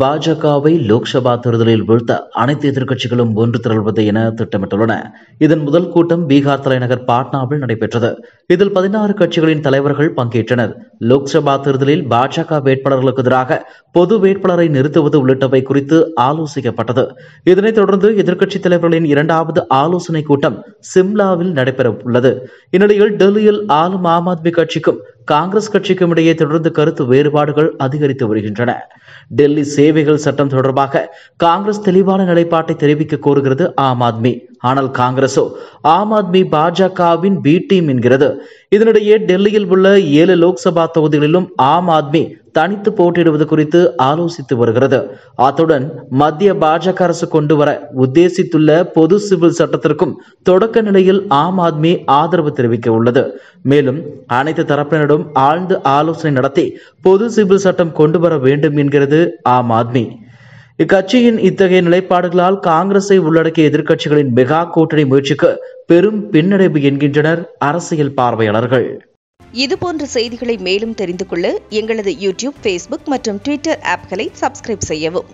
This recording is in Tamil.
பாஜகவை லோக்சபா தேர்தலில் வீழ்த்த அனைத்து எதிர்க்கட்சிகளும் ஒன்று திரள்வது என திட்டமிட்டுள்ளன இதன் முதல் கூட்டம் பீகார் தலைநகர் பாட்னாவில் நடைபெற்றது இதில் பதினாறு கட்சிகளின் தலைவர்கள் பங்கேற்றனர் லோக்சபா தேர்தலில் பாஜக வேட்பாளர்களுக்கு எதிராக பொது வேட்பாளரை நிறுத்துவது உள்ளிட்டவை குறித்து ஆலோசிக்கப்பட்டது இதனைத் தொடர்ந்து எதிர்க்கட்சித் தலைவர்களின் இரண்டாவது ஆலோசனைக் கூட்டம் சிம்லாவில் நடைபெற உள்ளது இந்நிலையில் டெல்லியில் ஆளும் ஆம் ஆத்மி கட்சிக்கும் காங்கிரஸ் கட்சிக்கும் இடையே தொடர்ந்து கருத்து வேறுபாடுகள் அதிகரித்து வருகின்றன டெல்லி சேவைகள் சட்டம் தொடர்பாக காங்கிரஸ் தெளிவான நிலைப்பாட்டை தெரிவிக்க கோருகிறது ஆம் ஆத்மி ஆனால் காங்கிரசோ ஆம் ஆத்மி பாஜகவின் பி டீம் என்கிறது இதனிடையே டெல்லியில் உள்ள ஏழு லோக்சபா தொகுதிகளிலும் ஆம் ஆத்மி தனித்து போட்டியிடுவது குறித்து ஆலோசித்து வருகிறது அத்துடன் மத்திய பாஜக அரசு கொண்டு வர உத்தேசித்துள்ள பொது சிவில் சட்டத்திற்கும் தொடக்க நிலையில் ஆம் ஆத்மி ஆதரவு தெரிவிக்க உள்ளது மேலும் அனைத்து தரப்பினரிடம் ஆழ்ந்து ஆலோசனை நடத்தி பொது சிவில் சட்டம் கொண்டு வர வேண்டும் என்கிறது ஆம் ஆத்மி இக்கட்சியின் இத்தகைய நிலைப்பாடுகளால் காங்கிரஸை உள்ளடக்கிய எதிர்க்கட்சிகளின் மெகா கூட்டணி முயற்சிக்கு பெரும் பின்னடைவு என்கின்றனர் அரசியல் பார்வையாளர்கள் இதுபோன்ற செய்திகளை மேலும் தெரிந்து கொள்ள எங்களது யூடியூப் ஃபேஸ்புக் மற்றும் ட்விட்டர் ஆப்களை சப்ஸ்கிரைப் செய்யவும்